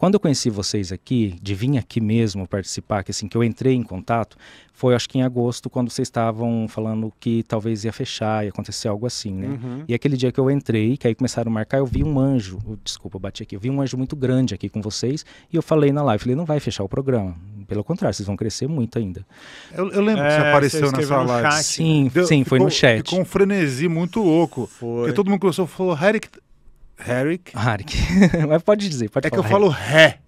Quando eu conheci vocês aqui, de vir aqui mesmo participar, que assim, que eu entrei em contato, foi acho que em agosto, quando vocês estavam falando que talvez ia fechar, ia acontecer algo assim, né? Uhum. E aquele dia que eu entrei, que aí começaram a marcar, eu vi um anjo, desculpa, eu bati aqui, eu vi um anjo muito grande aqui com vocês, e eu falei na live, falei, não vai fechar o programa. Pelo contrário, vocês vão crescer muito ainda. Eu, eu lembro é, que você apareceu na sua live. Chat, sim, né? sim, foi no chat. Ficou um frenesi muito louco. Foi. Porque todo mundo começou e falou, Eric, Herrick. Herrick, Mas pode dizer, pode É que eu falo ré,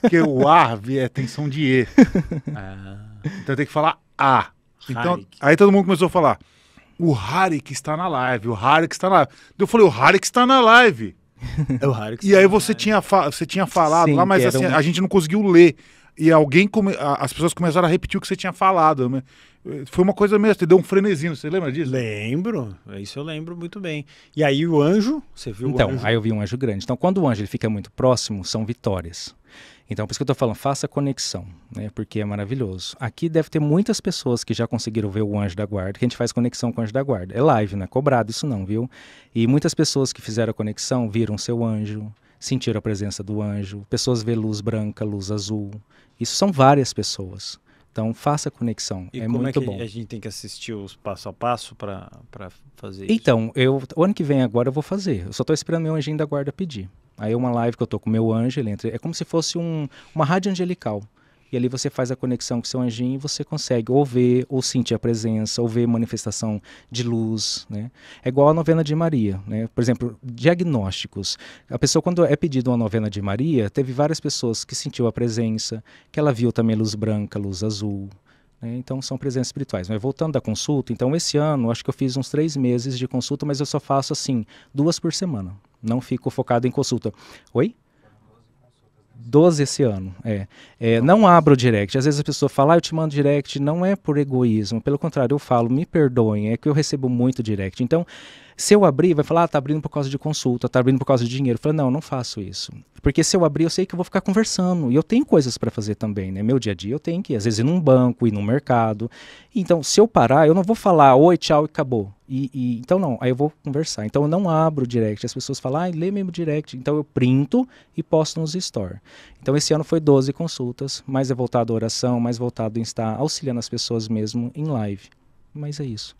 porque o A é, tem som de E. Ah, Então tem que falar A. Então, aí todo mundo começou a falar: o Herrick está na live, o Herrick está na live. Então eu falei: o Herrick está na live. É o E aí você tinha, fa- você tinha falado Sim, lá, mas assim, um- a gente não conseguiu ler e alguém come... as pessoas começaram a repetir o que você tinha falado. Né? Foi uma coisa mesmo, você assim, deu um frenesinho, você lembra disso? Lembro, isso eu lembro muito bem. E aí o anjo, você viu então, o anjo? Então, aí eu vi um anjo grande. Então, quando o anjo ele fica muito próximo, são vitórias. Então, por isso que eu estou falando, faça conexão, né? Porque é maravilhoso. Aqui deve ter muitas pessoas que já conseguiram ver o Anjo da Guarda, que a gente faz conexão com o Anjo da Guarda. É live, não é cobrado isso não, viu? E muitas pessoas que fizeram a conexão viram seu anjo, sentiram a presença do anjo, pessoas ver luz branca, luz azul. Isso são várias pessoas. Então faça conexão, e é como é muito é que bom. A gente tem que assistir os passo a passo para fazer então, isso. Então, eu o ano que vem agora eu vou fazer. Eu só estou esperando meu anjinho da guarda pedir. Aí uma live que eu tô com meu anjo, ele entra, é como se fosse um, uma rádio angelical. E ali você faz a conexão com seu anjinho e você consegue ou ver, ou sentir a presença, ou ver manifestação de luz. Né? É igual a novena de Maria. Né? Por exemplo, diagnósticos. A pessoa, quando é pedido uma novena de Maria, teve várias pessoas que sentiu a presença, que ela viu também luz branca, luz azul, né? então são presenças espirituais. Mas voltando da consulta, então esse ano acho que eu fiz uns três meses de consulta, mas eu só faço assim, duas por semana. Não fico focado em consulta. Oi? 12 esse ano, é. é não abro o direct. Às vezes a pessoa fala, ah, eu te mando direct, não é por egoísmo. Pelo contrário, eu falo, me perdoem, é que eu recebo muito direct. Então, se eu abrir, vai falar, ah, tá abrindo por causa de consulta, tá abrindo por causa de dinheiro. Eu falo, não, não faço isso. Porque se eu abrir, eu sei que eu vou ficar conversando. E eu tenho coisas para fazer também, né? Meu dia a dia eu tenho que, às vezes, ir num banco, ir num mercado. Então, se eu parar, eu não vou falar, oi, tchau e acabou. E, e, então não, aí eu vou conversar. Então eu não abro o direct. As pessoas falam, ah, lê mesmo direct. Então eu printo e posto nos store. Então esse ano foi 12 consultas, mais é voltado à oração, mais voltado em estar auxiliando as pessoas mesmo em live. Mas é isso.